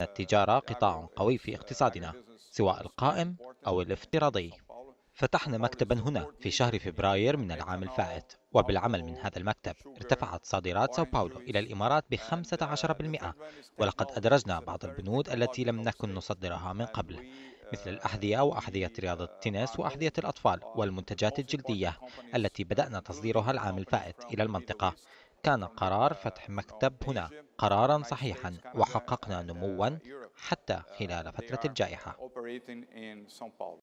التجارة قطاع قوي في اقتصادنا سواء القائم أو الافتراضي فتحنا مكتبا هنا في شهر فبراير من العام الفائت وبالعمل من هذا المكتب ارتفعت صادرات ساو باولو إلى الإمارات ب 15% ولقد أدرجنا بعض البنود التي لم نكن نصدرها من قبل مثل الأحذية وأحذية رياضة التنس وأحذية الأطفال والمنتجات الجلدية التي بدأنا تصديرها العام الفائت إلى المنطقة كان قرار فتح مكتب هنا قرارا صحيحا وحققنا نموا حتى خلال فترة الجائحة